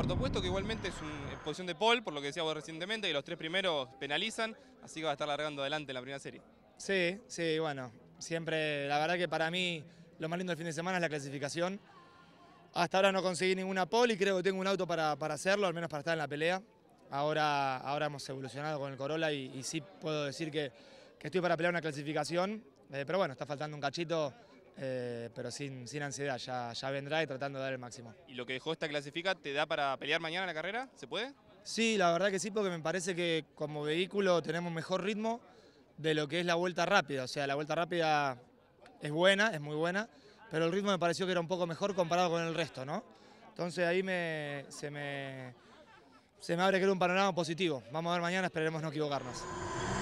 cuarto puesto, que igualmente es una posición de pole, por lo que vos recientemente, y los tres primeros penalizan, así que va a estar largando adelante en la primera serie. Sí, sí, bueno, siempre, la verdad que para mí lo más lindo del fin de semana es la clasificación. Hasta ahora no conseguí ninguna pole y creo que tengo un auto para, para hacerlo, al menos para estar en la pelea. Ahora, ahora hemos evolucionado con el Corolla y, sí puedo decir que, estoy para pelear una clasificación, eh, pero bueno, está faltando un cachito eh, pero sin, sin ansiedad, ya, vendrá y tratando de dar el máximo. ¿Y lo que dejó esta clasifica te da para pelear mañana la carrera? ¿Se puede? Sí, la verdad que sí, porque me parece que como vehículo tenemos mejor ritmo de lo que es la vuelta rápida. O sea, la vuelta rápida es buena, es muy buena, pero el ritmo me pareció que era un poco mejor comparado con el resto, ¿no? Entonces ahí me, se, me, se me abre creo un panorama positivo. Vamos a ver mañana, esperemos no equivocarnos.